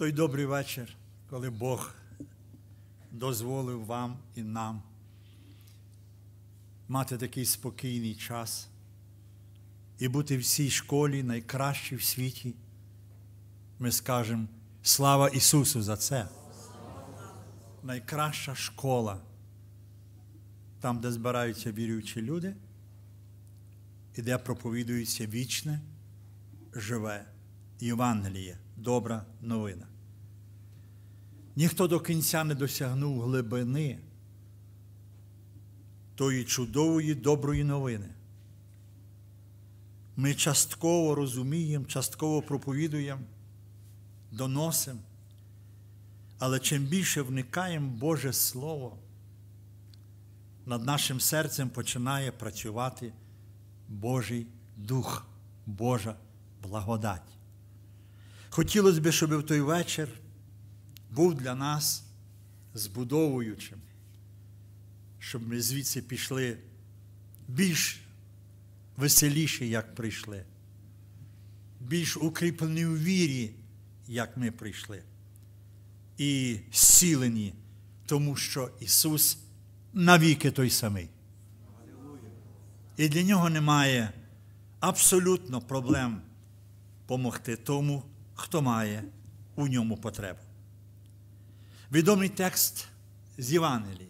той добрий вечір, коли Бог дозволив вам і нам мати такий спокійний час і бути в цій школі найкращій в світі, ми скажемо слава Ісусу за це. Найкраща школа, там, де збираються віруючі люди, і де проповідується вічне, живе Євангеліє добра новина. Ніхто до кінця не досягнув глибини тої чудової доброї новини. Ми частково розуміємо, частково проповідуємо, доносимо, але чим більше вникаємо Боже Слово, над нашим серцем починає працювати Божий дух, Божа благодать. Хотілося б, щоб той вечір був для нас збудовуючим, щоб ми звідси пішли більш веселіші, як прийшли, більш укріплені у вірі, як ми прийшли, і зцілені, тому що Ісус навіки той самий. І для нього немає абсолютно проблем помогти тому, хто має у ньому потребу. Відомий текст з Євангелії,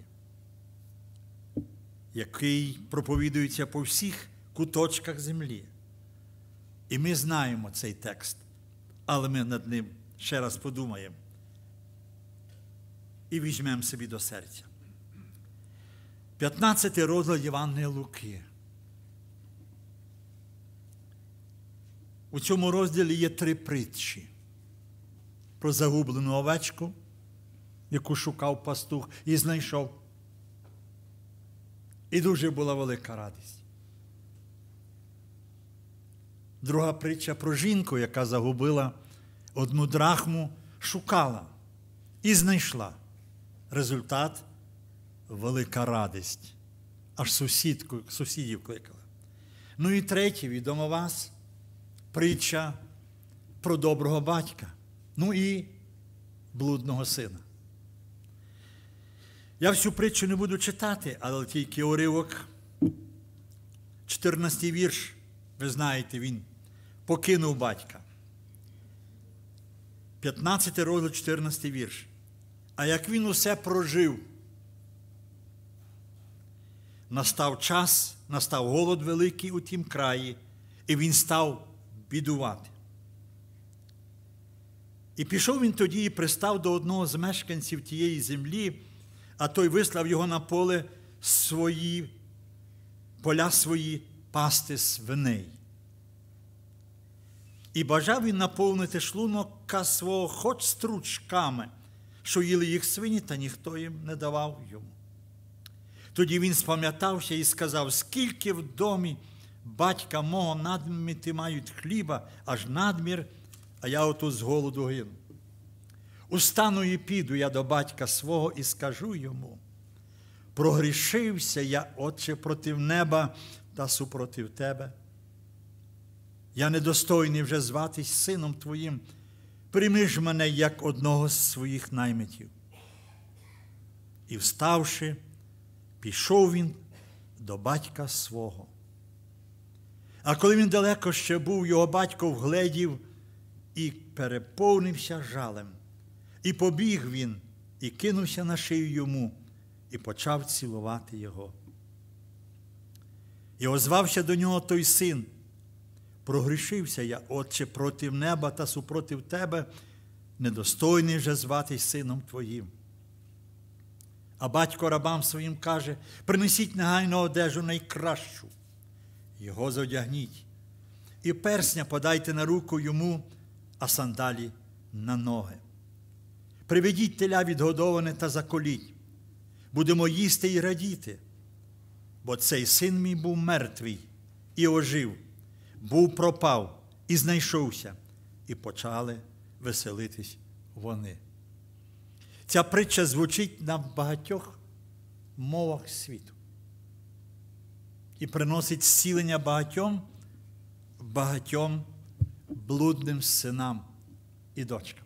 який проповідується по всіх куточках землі. І ми знаємо цей текст, але ми над ним ще раз подумаємо і візьмемо собі до серця. 15 розділ Євангелія Луки. У цьому розділі є три притчі про загублену овечку, яку шукав пастух і знайшов. І дуже була велика радість. Друга притча про жінку, яка загубила одну драхму, шукала і знайшла. Результат велика радість. Аж сусідку, сусідів кликала. Ну і третє, відомо вас притча про доброго батька, ну і блудного сина. Я всю притчу не буду читати, але тільки уривок, 14 вірш, ви знаєте, він покинув батька. 15 розділ, 14 й вірш. А як він усе прожив, настав час, настав голод великий у тім краї, і він став бідувати. І пішов він тоді і пристав до одного з мешканців тієї землі, а той вислав його на поле свої, поля свої пасти свиней. І бажав він наповнити шлунок свого хоч стручками, що їли їх свині, та ніхто їм не давав йому. Тоді він спам'ятався і сказав, скільки в домі батька мого надміти мають хліба, аж надмір, а я оту з голоду гину. Устану і піду я до батька свого і скажу йому. Прогрішився я, Отче, против неба та супротив тебе. Я недостойний вже зватись сином Твоїм, прийми ж мене як одного з своїх наймитів. І, вставши, пішов він до батька свого. А коли він далеко ще був, його батько вгледів і переповнився жалем. І побіг він, і кинувся на шию йому, і почав цілувати його. І озвався до нього той син. Прогрішився я, Отче, проти неба та супротив тебе, недостойний вже зватись сином твоїм. А батько рабам своїм каже: принесіть негайно одежу найкращу його зодягніть, і персня подайте на руку йому, а сандалі на ноги. Приведіть теля відгодоване та заколіть. Будемо їсти і радіти. Бо цей син мій був мертвий і ожив, був пропав і знайшовся, і почали веселитись вони. Ця притча звучить на багатьох мовах світу і приносить зцілення багатьом, багатьом блудним синам і дочкам.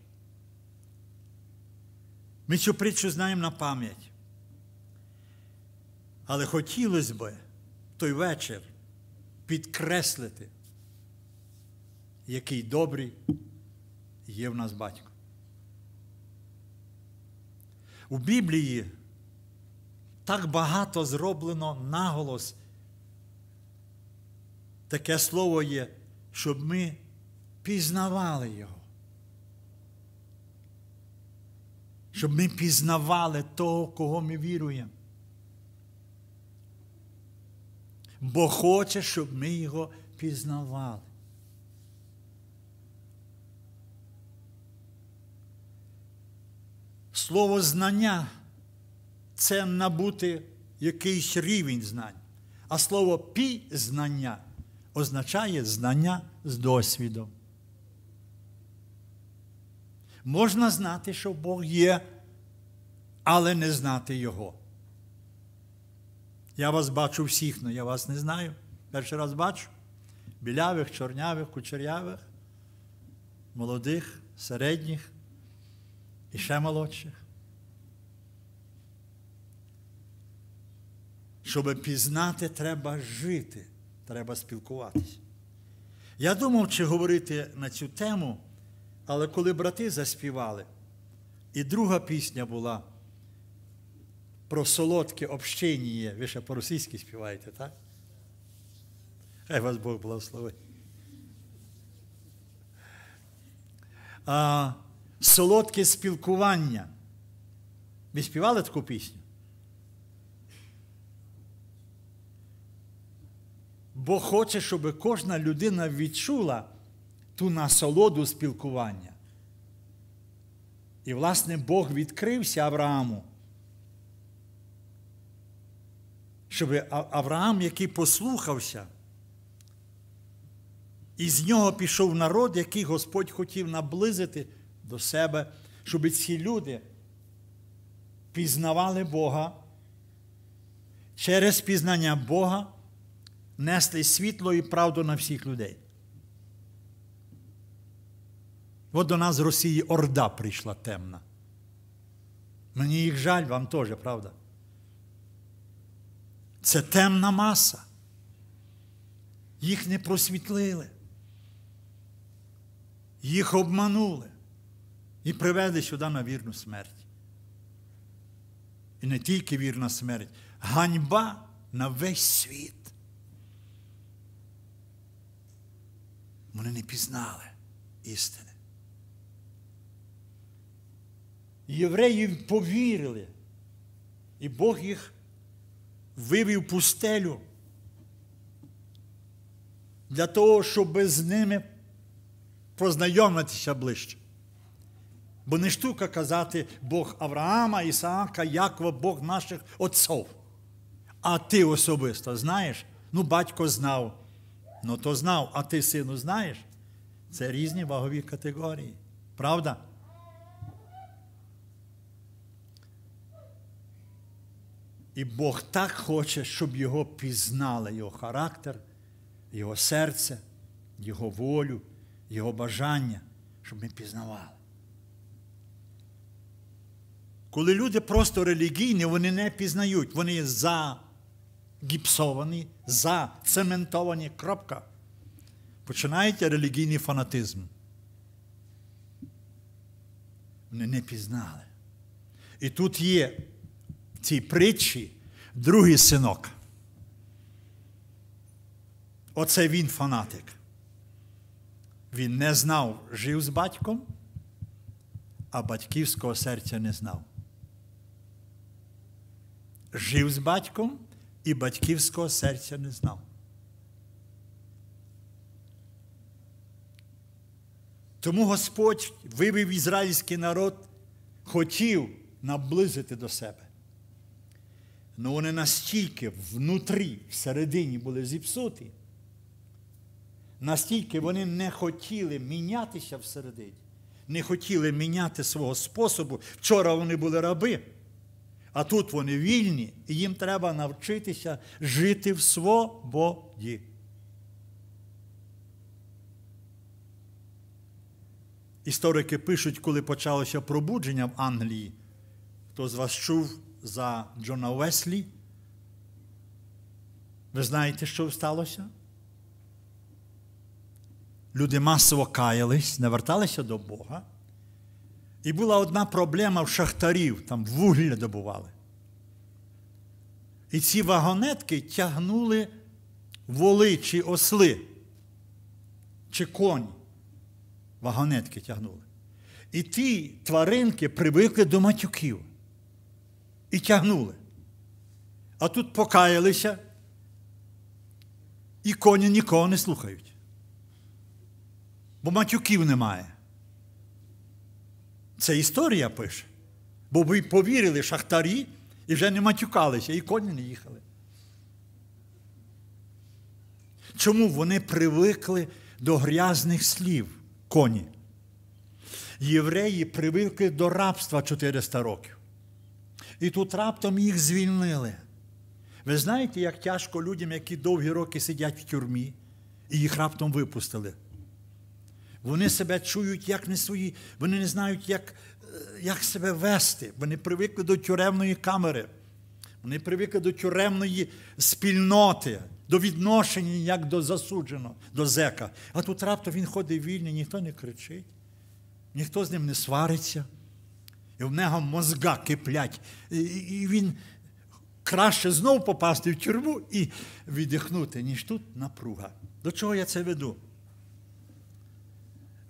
Ми цю притчу знаємо на пам'ять. Але хотілося б той вечір підкреслити, який добрий є в нас батько. У Біблії так багато зроблено наголос таке слово є, щоб ми пізнавали Його. Щоб ми пізнавали того, кого ми віруємо. Бо хоче, щоб ми його пізнавали. Слово знання це набути якийсь рівень знань, а слово пізнання означає знання з досвідом. Можна знати, що Бог є, але не знати Його. Я вас бачу всіх, але я вас не знаю. Перший раз бачу білявих, чорнявих, кучерявих, молодих, середніх і ще молодших. Щоб пізнати, треба жити треба спілкуватись. Я думав, чи говорити на цю тему, але коли брати заспівали, і друга пісня була про солодке общення, ви ще по-російськи співаєте, так? Хай вас Бог благословить. Солодке спілкування. Ви співали таку пісню? Бо хоче, щоб кожна людина відчула ту насолоду спілкування. І, власне, Бог відкрився Аврааму. Щоб Авраам, який послухався, і з нього пішов народ, який Господь хотів наблизити до себе, щоб ці люди пізнавали Бога через пізнання Бога. Нести світло і правду на всіх людей. От до нас з Росії орда прийшла темна. Мені їх жаль, вам теж, правда? Це темна маса. Їх не просвітлили. Їх обманули і привели сюди на вірну смерть. І не тільки вірна смерть, ганьба на весь світ. Вони не пізнали істини. Євреї повірили, і Бог їх вивів пустелю для того, щоб з ними познайомитися ближче. Бо не штука казати Бог Авраама, Ісаака, Якова, Бог наших отців. А ти особисто знаєш? Ну, батько знав ну то знав, а ти, сину, знаєш? Це різні вагові категорії. Правда? І Бог так хоче, щоб його пізнали, його характер, його серце, його волю, його бажання, щоб ми пізнавали. Коли люди просто релігійні, вони не пізнають, вони за гіпсовані, зацементовані. кропка. Починаєте релігійний фанатизм. Вони не пізнали. І тут є в цій притчі другий синок. Оце він фанатик. Він не знав, жив з батьком, а батьківського серця не знав. Жив з батьком, і батьківського серця не знав. Тому Господь вивів ізраїльський народ, хотів наблизити до себе. Але ну, вони настільки внутрі, всередині були зіпсуті, настільки вони не хотіли мінятися всередині, не хотіли міняти свого способу. Вчора вони були раби. А тут вони вільні, і їм треба навчитися жити в свободі. Історики пишуть, коли почалося пробудження в Англії. Хто з вас чув за Джона Веслі? Ви знаєте, що сталося? Люди масово каялись, не верталися до Бога. І була одна проблема в шахтарів, там вугілля добували. І ці вагонетки тягнули воли чи осли, чи коні. Вагонетки тягнули. І ті тваринки привикли до матюків і тягнули. А тут покаялися, і коні нікого не слухають. Бо матюків немає. Це історія пише. Бо ви повірили шахтарі і вже не матюкалися, і коні не їхали. Чому вони привикли до грязних слів коні? Євреї привикли до рабства 400 років. І тут раптом їх звільнили. Ви знаєте, як тяжко людям, які довгі роки сидять в тюрмі, і їх раптом випустили. Вони себе чують, як не свої, вони не знають, як е, як себе вести. Вони привикли до тюремної камери, вони привикли до тюремної спільноти, до відношення, як до засудженого, до зека. А тут раптом він ходить вільний, ніхто не кричить, ніхто з ним не свариться. І в нього мозга киплять. І він краще знову попасти в тюрму і віддихнути, ніж тут напруга. До чого я це веду?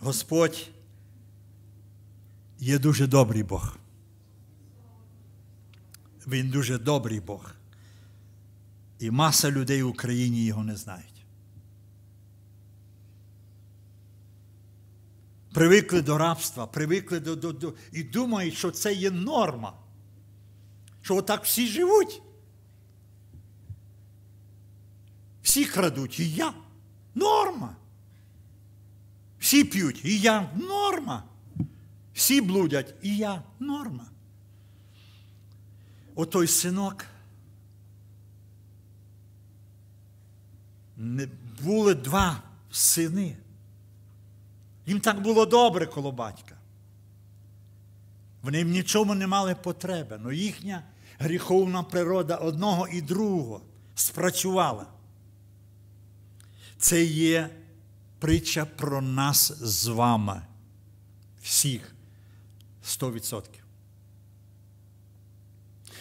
Господь є дуже добрий Бог. Він дуже добрий Бог. І маса людей в Україні його не знають. Привикли до рабства, привикли до, до, до і думають, що це є норма, що отак всі живуть. Всі крадуть, і я. Норма. Всі п'ють, і я норма. Всі блудять, і я норма. Отой синок. Не були два сини. Їм так було добре коло батька. Вони в нічому не мали потреби, але їхня гріховна природа одного і другого спрацювала. Це є притча про нас з вами. Всіх 100%.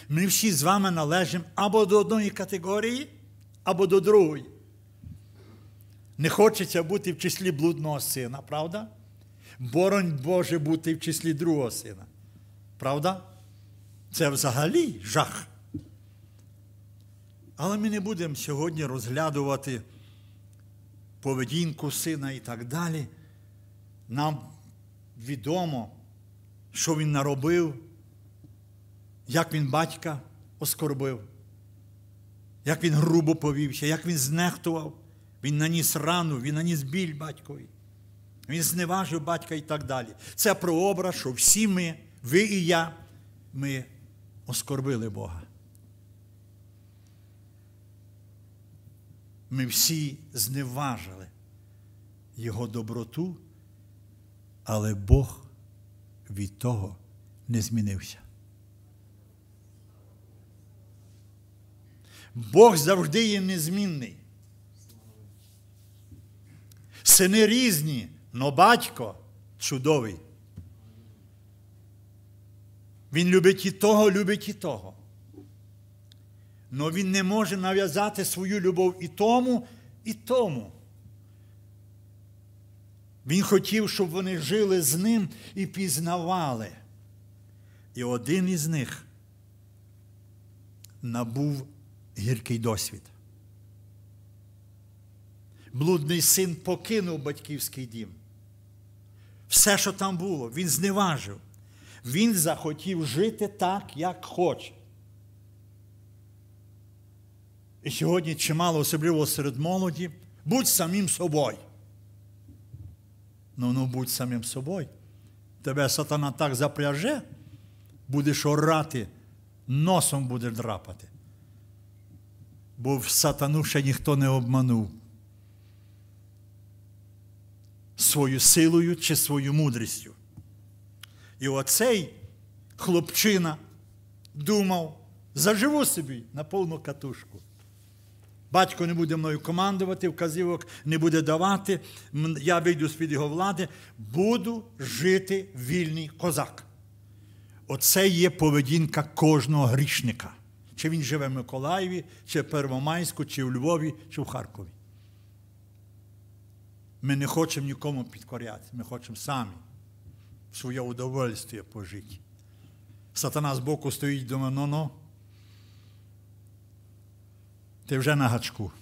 Ми всі з вами належимо або до одної категорії, або до другої. Не хочеться бути в числі блудного сина, правда? Боронь Боже бути в числі другого сина. Правда? Це взагалі жах. Але ми не будемо сьогодні розглядувати поведінку сина і так далі, нам відомо, що він наробив, як він батька оскорбив, як він грубо повівся, як він знехтував, він наніс рану, він наніс біль батькові. Він зневажив батька і так далі. Це прообраз, що всі ми, ви і я, ми оскорбили Бога. ми всі зневажили Його доброту, але Бог від того не змінився. Бог завжди є незмінний. Сини різні, но батько чудовий. Він любить і того, любить і того але він не може нав'язати свою любов і тому, і тому. Він хотів, щоб вони жили з ним і пізнавали. І один із них набув гіркий досвід. Блудний син покинув батьківський дім. Все, що там було, він зневажив. Він захотів жити так, як хоче. І сьогодні чимало, особливо серед молоді, будь самим собою. Ну ну будь самим собою. Тебе сатана так запряже, будеш орати, носом будеш драпати. Бо в сатану ще ніхто не обманув. Свою силою чи свою мудрістю. І оцей хлопчина думав, заживу собі на повну катушку. Батько не буде мною командувати, вказівок не буде давати, я вийду з-під його влади, буду жити вільний козак. Оце є поведінка кожного грішника. Чи він живе в Миколаєві, чи в Первомайську, чи в Львові, чи в Харкові. Ми не хочемо нікому підкоряти, ми хочемо самі своє удовольствие пожити. Сатана з боку стоїть, думає, ну-ну. Ти вже на гачку.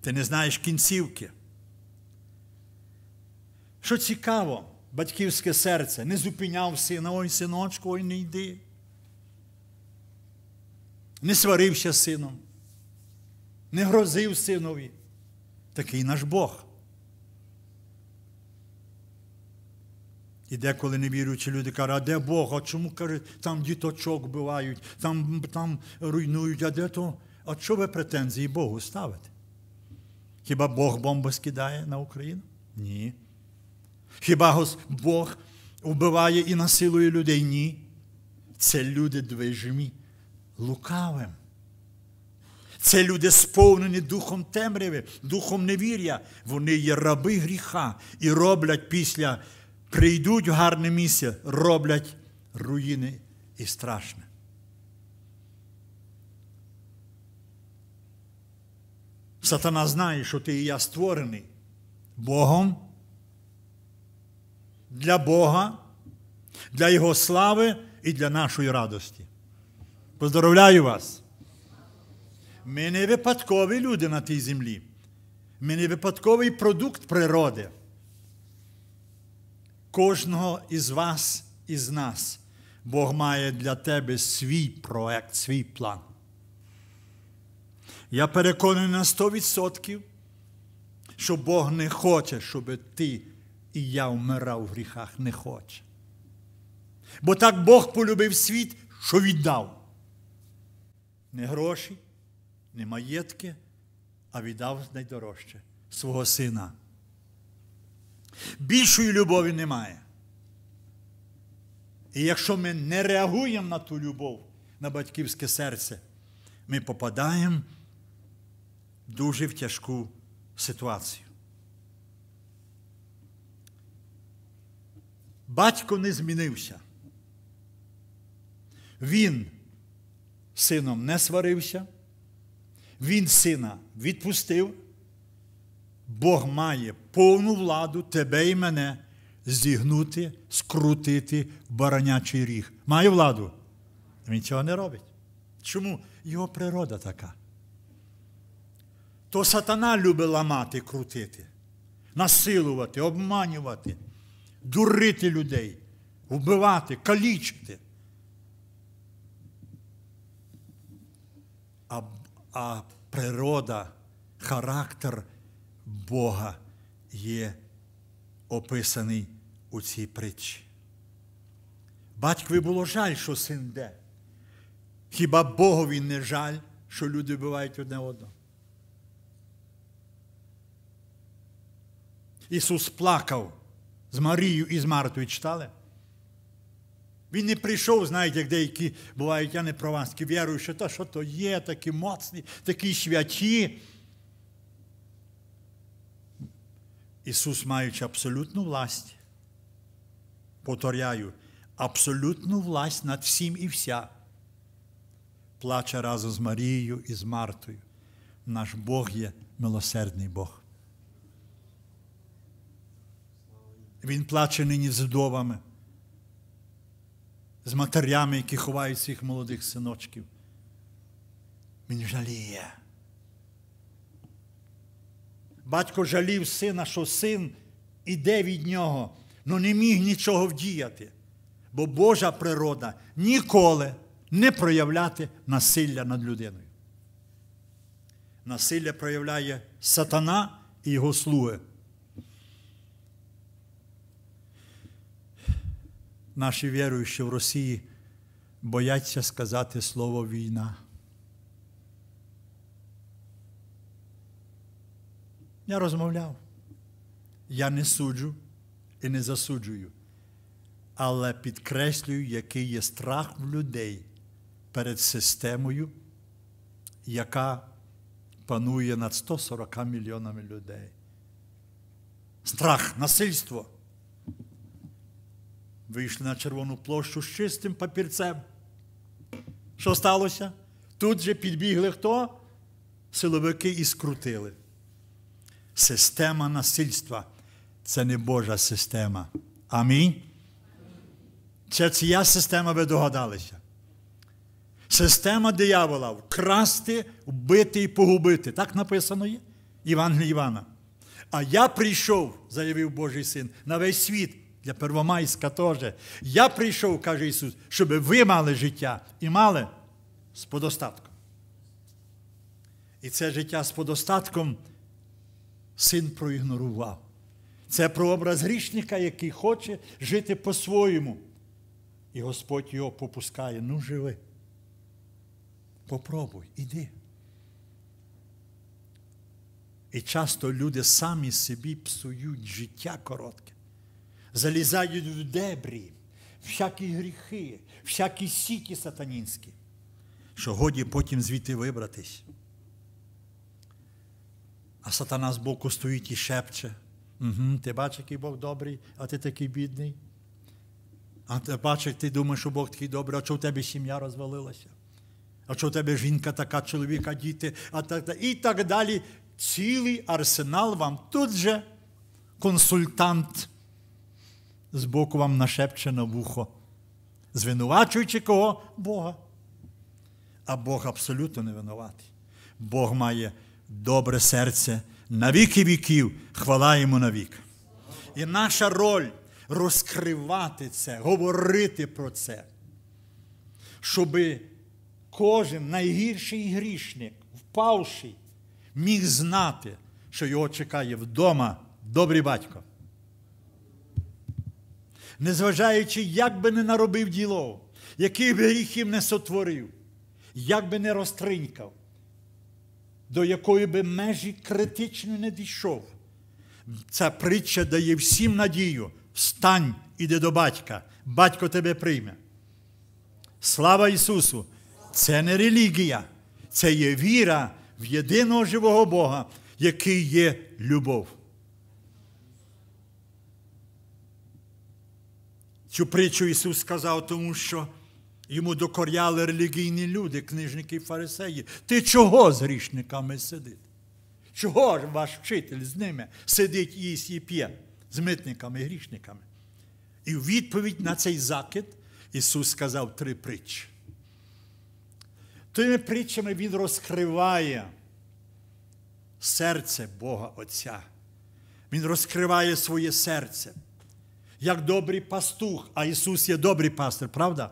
Ти не знаєш кінцівки. Що цікаво, батьківське серце не зупиняв сина, ой, синочку, ой не йди. Не сварився з сином, не грозив синові. Такий наш Бог. І деколи невіруючі люди кажуть, а де Бог? А чому кажуть, там діточок бувають, там там руйнують, а де то? А що ви претензії Богу ставите? Хіба Бог бомби скидає на Україну? Ні. Хіба Бог вбиває і насилує людей? Ні. Це люди движимі лукавим. Це люди сповнені духом темряви, духом невір'я. Вони є раби гріха і роблять після, прийдуть в гарне місце, роблять руїни і страшне. Сатана знає, що ти і я створений Богом для Бога, для Його слави і для нашої радості. Поздоровляю вас! Ми не випадкові люди на тій землі. Ми не випадковий продукт природи. Кожного із вас із нас Бог має для тебе свій проект, свій план. Я переконаний на 100%, що Бог не хоче, щоб ти і я вмирав в гріхах, не хоче. Бо так Бог полюбив світ, що віддав. Не гроші, не маєтки, а віддав найдорожче свого сина. Більшої любові немає. І якщо ми не реагуємо на ту любов, на батьківське серце, ми попадаємо дуже в тяжку ситуацію. Батько не змінився. Він сином не сварився, він сина відпустив. Бог має повну владу тебе і мене зігнути, скрутити баранячий ріг. Має владу. Він цього не робить. Чому? Його природа така то сатана любить ламати, крутити, насилувати, обманювати, дурити людей, вбивати, калічити. А, а природа, характер Бога є описаний у цій притчі. Батькові було жаль, що син де. Хіба Богові не жаль, що люди вбивають одне одного? Ісус плакав з Марією і з Мартою читали. Він не прийшов, знаєте, як деякі бувають, я не про вас, вірую, що то, що то є, такі моцні, такі святі. Ісус, маючи абсолютну власть, повторяю, абсолютну власть над всім і вся, плаче разом з Марією і з Мартою. Наш Бог є милосердний Бог. Він плаче нині з вдовами, з матерями, які ховають своїх молодих синочків. Він жаліє. Батько жалів сина, що син іде від нього, але не міг нічого вдіяти, бо Божа природа ніколи не проявляти насилля над людиною. Насилля проявляє сатана і його слуги. наші віруючі в Росії бояться сказати слово війна. Я розмовляв. Я не суджу і не засуджую, але підкреслюю, який є страх в людей перед системою, яка панує над 140 мільйонами людей. Страх, насильство вийшли на червону площу з чистим папірцем. Що сталося? Тут же підбігли хто? Силовики і скрутили. Система насильства це не Божа система. Амінь. Це ця система ви догадалися. Система диявола вкрасти, вбити і погубити. Так написано є Івангелі Івана. А я прийшов, заявив Божий син, на весь світ, для Первомайська теж. Я прийшов, каже Ісус, щоб ви мали життя і мали з подостатком. І це життя з подостатком син проігнорував. Це про образ грішника, який хоче жити по-своєму. І Господь його попускає. Ну, живи. Попробуй, іди. І часто люди самі собі псують життя коротке залізають в дебрі, всякі гріхи, всякі сіті сатанінські, що годі потім звідти вибратись. А сатана з боку стоїть і шепче. Угу, Ти бачиш, який Бог добрий, а ти такий бідний. А ти бачиш, ти думаєш, що Бог такий добрий, а чого в тебе сім'я розвалилася? А чого в тебе жінка така, чоловіка, діти, а так, і так далі. Цілий арсенал вам тут же консультант Збоку вам нашепче на вухо, звинувачуючи кого? Бога. А Бог абсолютно не винуватий. Бог має добре серце на віки віків, хвала йому навік. І наша роль розкривати це, говорити про це, щоб кожен найгірший грішник, впавший, міг знати, що його чекає вдома добрий батько незважаючи, як би не наробив діло, який би гріх їм не сотворив, як би не розтринькав, до якої би межі критично не дійшов. Ця притча дає всім надію. Встань, іди до батька, батько тебе прийме. Слава Ісусу! Це не релігія, це є віра в єдиного живого Бога, який є любов. Цю притчу Ісус сказав, тому що йому докоряли релігійні люди, книжники і фарисеї. Ти чого з грішниками сидить? Чого ж ваш вчитель з ними сидить їсть і п'є з митниками і грішниками? І в відповідь на цей закид Ісус сказав три притчі. Тими притчами Він розкриває серце Бога Отця. Він розкриває своє серце як добрий пастух, а Ісус є добрий пастир, правда?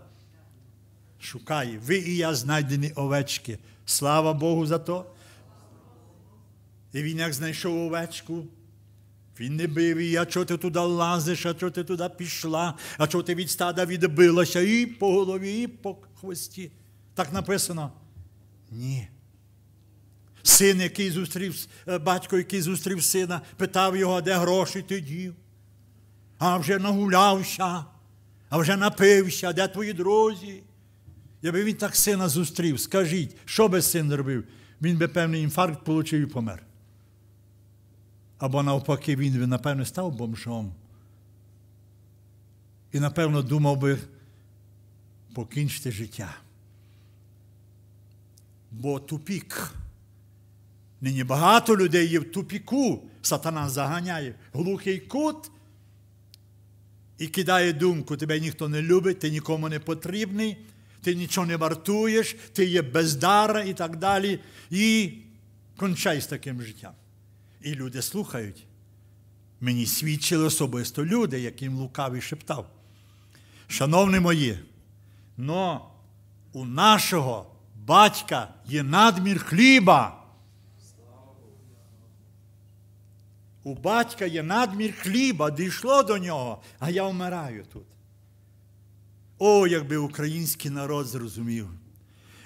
Шукає. Ви і я знайдені овечки. Слава Богу за то. І він як знайшов овечку. Він не бив і а чого ти туди лазиш, а чого ти туди пішла, а чого ти від стада відбилася і по голові, і по хвості. Так написано. Ні. Син, який зустрів е, батько, який зустрів сина, питав його, де гроші ти дів а вже нагулявся, а вже напився, де твої друзі? Якби він так сина зустрів, скажіть, що би син робив? Він би певний інфаркт получив і помер. Або навпаки, він би, напевно, став бомжом. І, напевно, думав би покінчити життя. Бо тупік. Нині багато людей є в тупіку, сатана заганяє глухий кут, і кидає думку, тебе ніхто не любить, ти нікому не потрібний, ти нічого не вартуєш, ти є бездара і так далі. І кончай з таким життям. І люди слухають. Мені свідчили особисто люди, яким лукавий шептав. Шановні мої, но у нашого батька є надмір хліба. у батька є надмір хліба, дійшло до нього, а я вмираю тут. О, якби український народ зрозумів.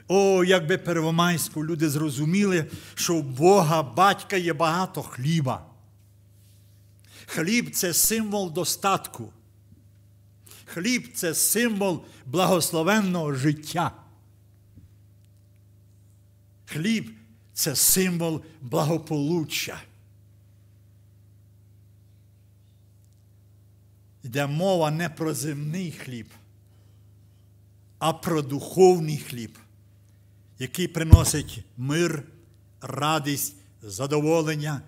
О, якби Первомайську люди зрозуміли, що у Бога батька є багато хліба. Хліб це символ достатку. Хліб це символ благословенного життя. Хліб це символ благополуччя. йде мова не про земний хліб, а про духовний хліб, який приносить мир, радість, задоволення,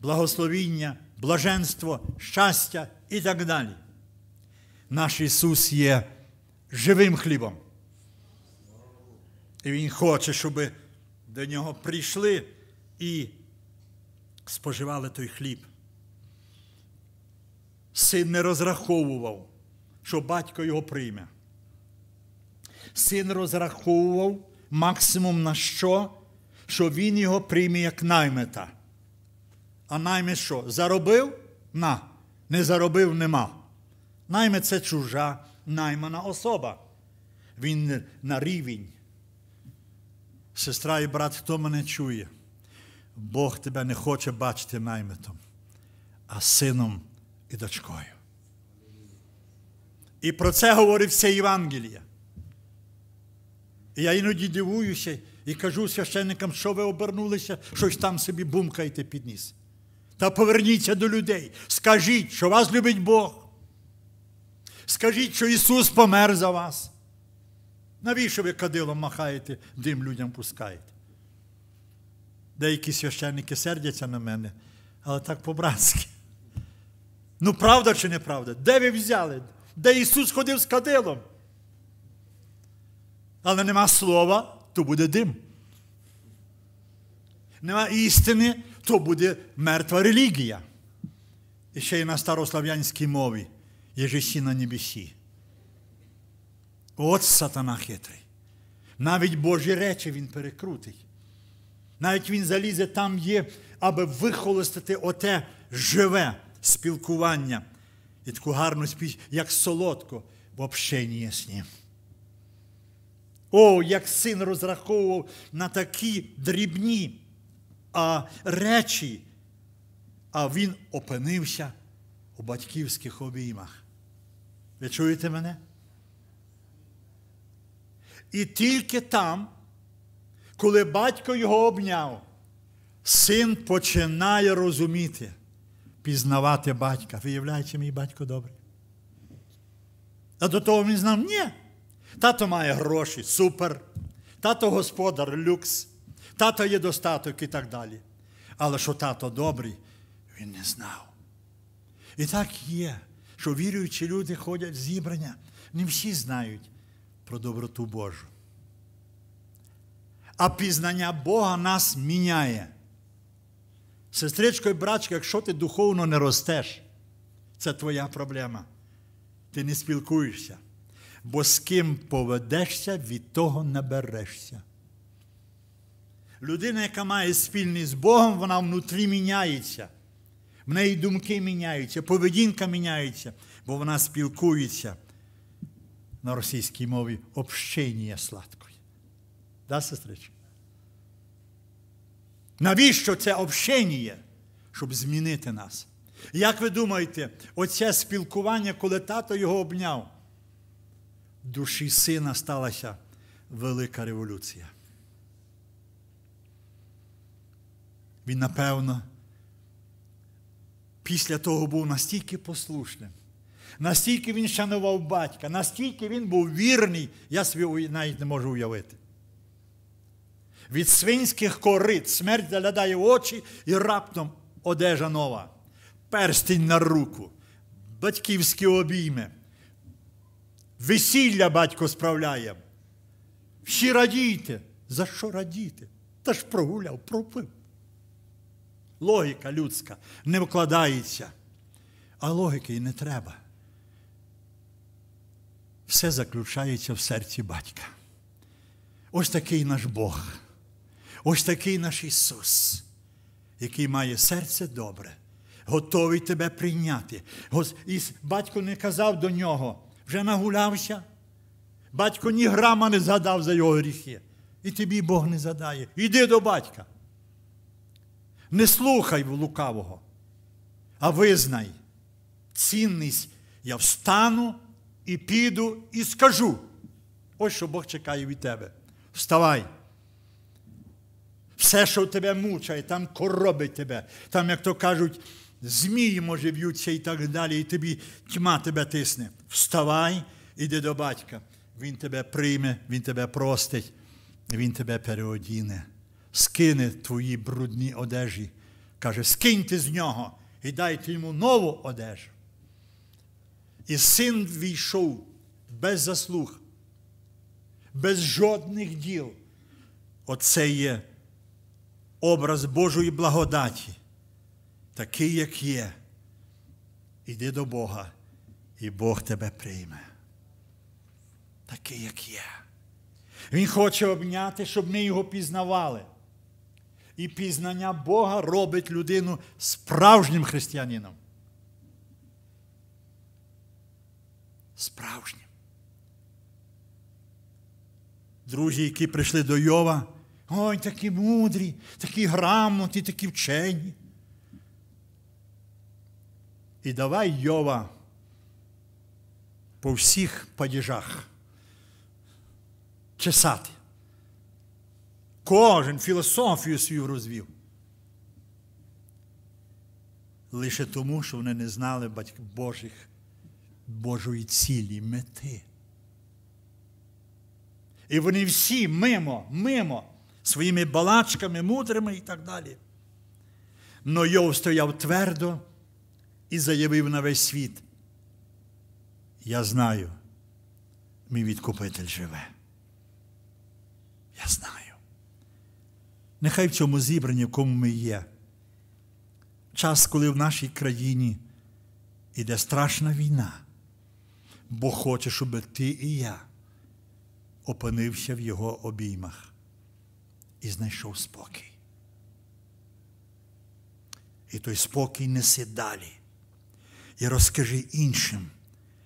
благословіння, блаженство, щастя і так далі. Наш Ісус є живим хлібом. І Він хоче, щоб до нього прийшли і споживали той хліб. Син не розраховував, що батько його прийме. Син розраховував максимум на що, що він його прийме як наймета. А наймет що? Заробив? На. Не заробив нема. Наймет це чужа наймана особа. Він на рівень. Сестра і брат, хто мене чує? Бог тебе не хоче бачити найметом, а сином і дочкою. І про це говорить все Євангелія. І я іноді дивуюся і кажу священникам, що ви обернулися, щось там собі бумкаєте під ніс. Та поверніться до людей. Скажіть, що вас любить Бог. Скажіть, що Ісус помер за вас. Навіщо ви кадилом махаєте, дим людям пускаєте? Деякі священники сердяться на мене, але так по-братськи. Ну, правда чи неправда? Де ви взяли? Де Ісус ходив з кадилом? Але нема слова, то буде дим. Нема істини, то буде мертва релігія. І ще й на старослав'янській мові. Єжесі на небесі. От сатана хитрий. Навіть Божі речі він перекрутить. Навіть він залізе там є, аби вихолостити оте живе спілкування і таку гарну спіч, як солодко в общенні з ним. О, як син розраховував на такі дрібні а, речі, а він опинився у батьківських обіймах. Ви чуєте мене? І тільки там, коли батько його обняв, син починає розуміти, пізнавати батька. Виявляється, мій батько добрий. А до того він знав, ні. Тато має гроші, супер. Тато господар, люкс, тато є достаток і так далі. Але що тато добрий, він не знав. І так є, що віруючі люди ходять в зібрання. Не всі знають про доброту Божу. А пізнання Бога нас міняє. Сестричко і брачко, якщо ти духовно не ростеш, це твоя проблема. Ти не спілкуєшся. Бо з ким поведешся, від того наберешся. Людина, яка має спільність з Богом, вона внутрі міняється. В неї думки міняються, поведінка міняється, бо вона спілкується на російській мові общення сладкою. Да, сестричка? Навіщо це общеніє, Щоб змінити нас. Як ви думаєте, оце спілкування, коли тато його обняв, душі сина сталася велика революція. Він, напевно, після того був настільки послушним, настільки він шанував батька, настільки він був вірний, я собі навіть не можу уявити від свинських корит. Смерть заглядає в очі і раптом одежа нова, перстень на руку, батьківські обійми. Весілля батько справляє. Всі радійте. За що радіти? Та ж прогуляв, пропив. Логіка людська не вкладається, а логіки й не треба. Все заключається в серці батька. Ось такий наш Бог. Ось такий наш Ісус, який має серце добре, готовий тебе прийняти. І батько не казав до нього, вже нагулявся. Батько ні грама не згадав за його гріхи. І тобі Бог не задає. Іди до батька. Не слухай лукавого, а визнай цінність, я встану і піду і скажу. Ось що Бог чекає від тебе. Вставай! Все, що тебе мучає, там коробить тебе. Там, як то кажуть, змії може б'ються і так далі, і тобі тьма тебе тисне. Вставай, іди до батька. Він тебе прийме, він тебе простить, він тебе переодіне, скине твої брудні одежі. Каже, скиньте з нього і дайте йому нову одежу. І син війшов без заслуг, без жодних діл. Оце є образ Божої благодаті, такий, як є. Іди до Бога, і Бог тебе прийме. Такий, як є. Він хоче обняти, щоб ми його пізнавали. І пізнання Бога робить людину справжнім християнином. Справжнім. Друзі, які прийшли до Йова. Ой, такі мудрі, такі грамоті, такі вчені. І давай Йова по всіх падіжах чесати. Кожен філософію свою розвів. Лише тому, що вони не знали Божих, Божої цілі, мети. І вони всі мимо, мимо своїми балачками мудрими і так далі. Но Йов стояв твердо і заявив на весь світ. Я знаю, мій відкупитель живе. Я знаю. Нехай в цьому зібранні, в кому ми є. Час, коли в нашій країні іде страшна війна, бо хоче, щоб ти і я опинився в його обіймах і знайшов спокій. І той спокій неси далі. І розкажи іншим,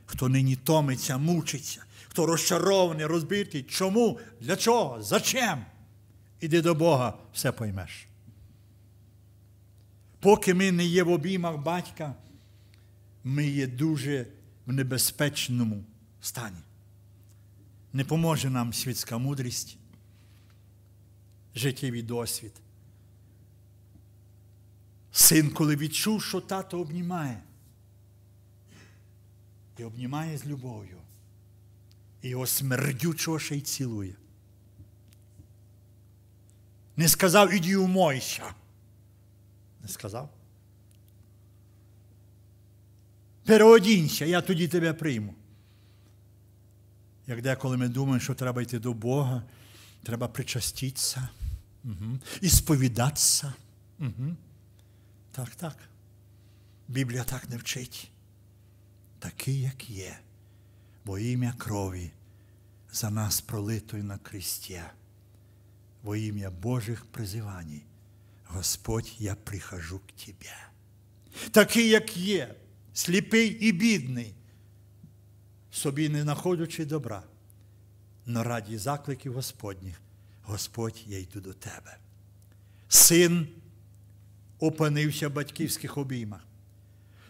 хто нині томиться, мучиться, хто розчарований, розбитий, чому, для чого, зачем? Іди до Бога, все поймеш. Поки ми не є в обіймах батька, ми є дуже в небезпечному стані. Не поможе нам світська мудрість, життєвий досвід. Син, коли відчув, що тато обнімає, і обнімає з любов'ю, і його смердючого ще й цілує. Не сказав іди умойся. Не сказав. Переодінься, я тоді тебе прийму. Як деколи ми думаємо, що треба йти до Бога, треба причаститися. Угу. сповідатися. Угу. Так, так. Біблія так не вчить. Такий, як є, бо ім'я крові за нас пролитою на кресті. Во ім'я Божих призивань. Господь, я прихожу к Тебе. Такий, як є, сліпий і бідний, собі не знаходячи добра, но раді закликів Господніх. Господь, я йду до тебе. Син опинився в батьківських обіймах.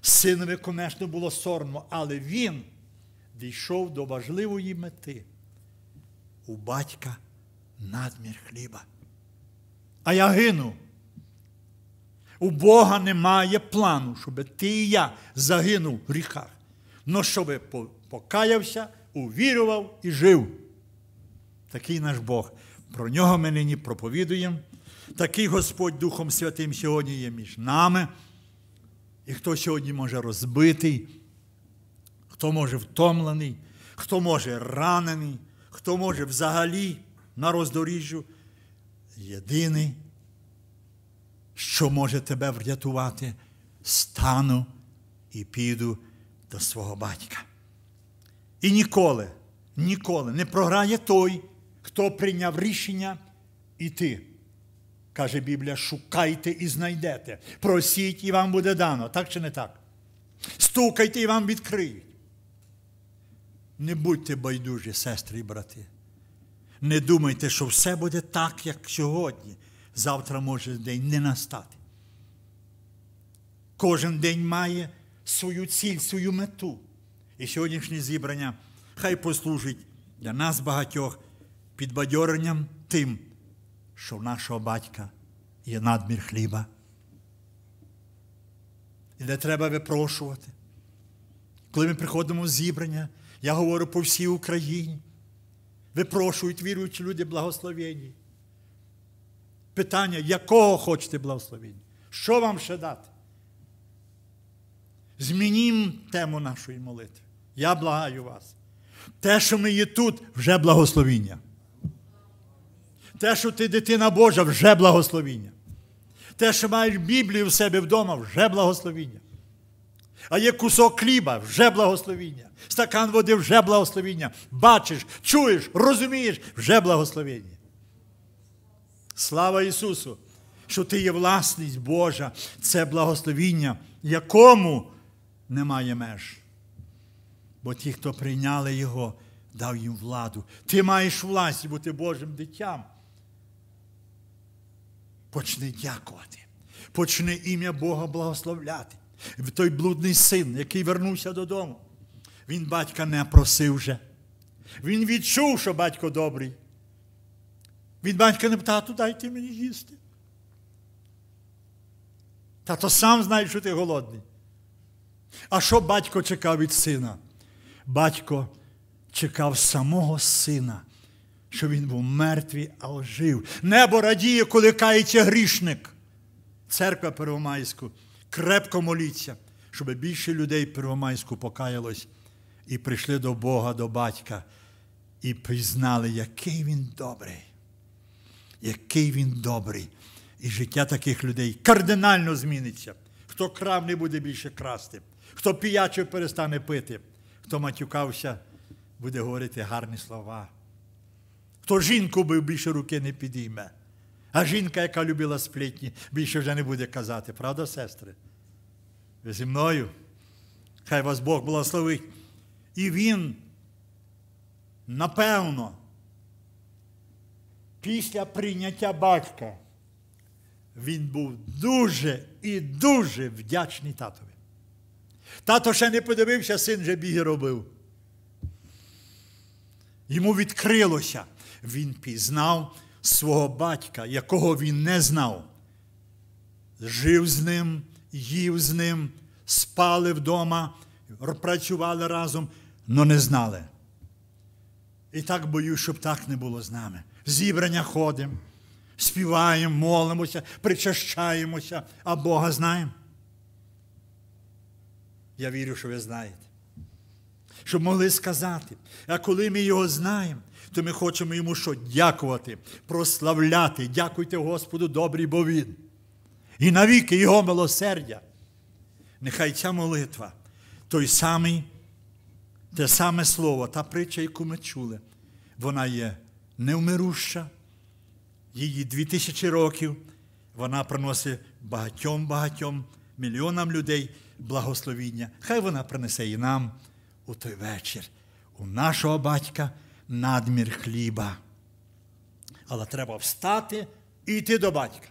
Синові, конечно, було соромно, але він дійшов до важливої мети у батька надмір хліба. А я гину. У Бога немає плану, щоб ти і я загинув в гріхах, но щоб покаявся, увірував і жив. Такий наш Бог. Про нього ми нині проповідуємо. Такий Господь Духом Святим сьогодні є між нами. І хто сьогодні може розбитий, хто може втомлений, хто може ранений, хто може взагалі на роздоріжжю. Єдиний, що може тебе врятувати, стану і піду до свого батька. І ніколи, ніколи не програє той хто прийняв рішення іти. Каже Біблія, шукайте і знайдете. Просіть і вам буде дано, так чи не так? Стукайте і вам відкриють. Не будьте байдужі, сестри і брати. Не думайте, що все буде так, як сьогодні. Завтра може день не настати. Кожен день має свою ціль, свою мету. І сьогоднішнє зібрання хай послужить для нас багатьох підбадьоренням тим, що в нашого батька є надмір хліба. І не треба випрошувати. Коли ми приходимо в зібрання, я говорю по всій Україні, випрошують віруючі люди благословені. Питання, якого хочете благословення? Що вам ще дати? Змінім тему нашої молитви. Я благаю вас. Те, що ми є тут, вже благословіння. Те, що ти дитина Божа, вже благословіння. Те, що маєш Біблію в себе вдома, вже благословіння. А є кусок хліба, вже благословіння. Стакан води вже благословіння. Бачиш, чуєш, розумієш, вже благословіння. Слава Ісусу, що ти є власність Божа, це благословіння, якому немає меж. Бо ті, хто прийняли Його, дав їм владу. Ти маєш власть бути Божим дитям. Почни дякувати. Почни ім'я Бога благословляти. Той блудний син, який вернувся додому, він батька не просив вже. Він відчув, що батько добрий. Він батька не тату, дайте мені їсти. Тато сам знає, що ти голодний. А що батько чекав від сина? Батько чекав самого сина, що він був мертвий, а ожив. Небо радіє, коли кається грішник. Церква Первомайську крепко моліться, щоб більше людей Первомайську покаялось і прийшли до Бога, до батька, і пізнали, який він добрий, який він добрий. І життя таких людей кардинально зміниться. Хто крав, не буде більше красти, хто піячив, перестане пити, хто матюкався, буде говорити гарні слова хто жінку би більше руки не підійме. А жінка, яка любила сплітні, більше вже не буде казати, правда, сестри? Ви зі мною? Хай вас Бог благословить. І він, напевно, після прийняття батька, він був дуже і дуже вдячний татові. Тато ще не подивився, син вже біги робив. Йому відкрилося. Він пізнав свого батька, якого він не знав. Жив з ним, їв з ним, спали вдома, працювали разом, але не знали. І так боюсь, щоб так не було з нами. Зібрання ходимо, співаємо, молимося, причащаємося, а Бога знаємо. Я вірю, що ви знаєте. Щоб могли сказати, а коли ми його знаємо, то ми хочемо йому що дякувати, прославляти. Дякуйте Господу добрі, бо Він. І навіки Його милосердя. Нехай ця молитва, той самий, те саме слово, та притча, яку ми чули, вона є невмируща, її дві тисячі років. Вона приносить багатьом багатьом мільйонам людей благословіння. Хай вона принесе і нам у той вечір, у нашого батька надмір хліба. Але треба встати і йти до батька.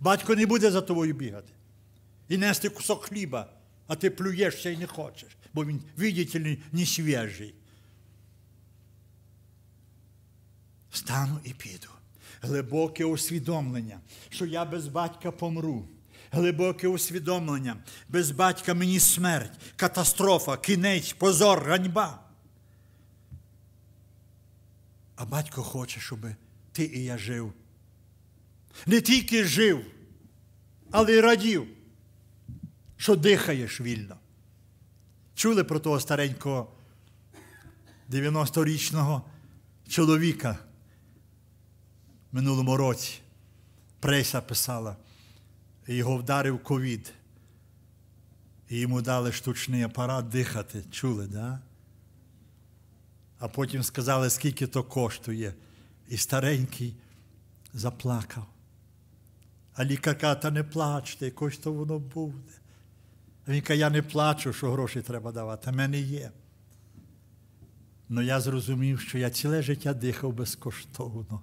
Батько не буде за тобою бігати і нести кусок хліба, а ти плюєшся і не хочеш, бо він, видите, не свіжий. Встану і піду. Глибоке усвідомлення, що я без батька помру. Глибоке усвідомлення, без батька мені смерть, катастрофа, кінець, позор, ганьба. А батько хоче, щоб ти і я жив. Не тільки жив, але й радів, що дихаєш вільно. Чули про того старенького 90-річного чоловіка в минулому році. Преса писала, його вдарив ковід. І йому дали штучний апарат дихати. Чули, да? а потім сказали, скільки то коштує. І старенький заплакав. А лікарка, та не плачте, якось воно буде. А він каже, я не плачу, що гроші треба давати, а мене є. Ну я зрозумів, що я ціле життя дихав безкоштовно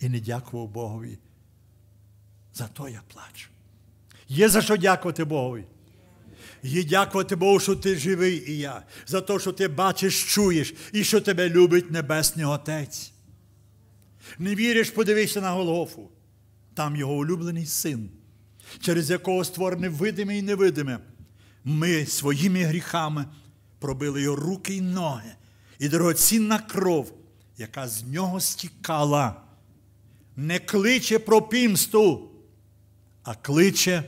і не дякував Богові. За то я плачу. Є за що дякувати Богові. І дякувати Богу, що ти живий і я, за те, що ти бачиш, чуєш і що тебе любить Небесний Отець. Не віриш, подивися на Голгофу. Там його улюблений син, через якого створене видиме і невидиме. Ми своїми гріхами пробили його руки і ноги, і дорогоцінна кров, яка з нього стікала, не кличе про пімсту, а кличе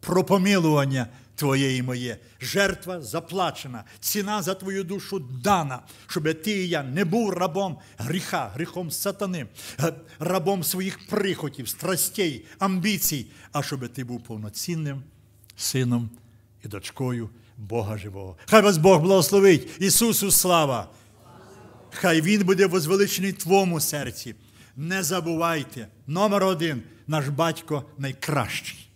про помилування твоє і моє. Жертва заплачена, ціна за твою душу дана, щоб ти і я не був рабом гріха, гріхом сатани, е, рабом своїх прихотів, страстей, амбіцій, а щоб ти був повноцінним сином і дочкою Бога Живого. Хай вас Бог благословить! Ісусу слава! Хай Він буде возвеличений твому серці. Не забувайте, номер один наш батько найкращий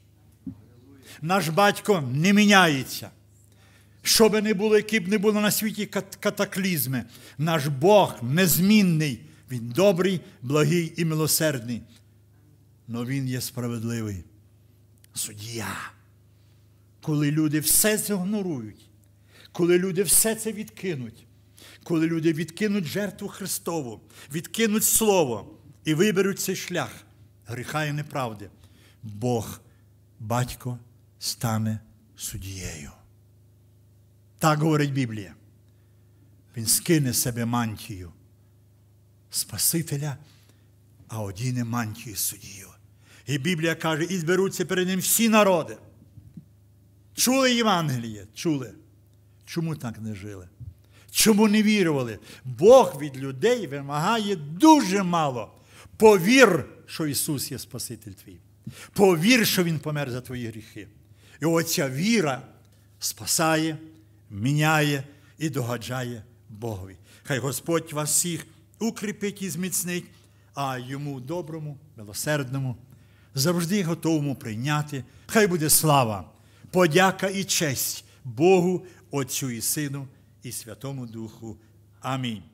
наш батько не міняється. Що би не було, які б не було на світі катаклізми, наш Бог незмінний, Він добрий, благий і милосердний. Но Він є справедливий. суддія. Коли люди все це гнорують, коли люди все це відкинуть, коли люди відкинуть жертву Христову, відкинуть Слово і виберуть цей шлях гріха і неправди, Бог, батько стане судією. Так говорить Біблія. Він скине себе мантію Спасителя, а одіне мантію судію. І Біблія каже, і зберуться перед ним всі народи. Чули Євангеліє? Чули. Чому так не жили? Чому не вірували? Бог від людей вимагає дуже мало. Повір, що Ісус є Спаситель твій. Повір, що Він помер за твої гріхи. І оця віра спасає, міняє і догаджає Богові. Хай Господь вас всіх укріпить і зміцнить, а йому доброму, милосердному, завжди готовому прийняти. Хай буде слава, подяка і честь Богу, Отцю і Сину, і Святому Духу. Амінь.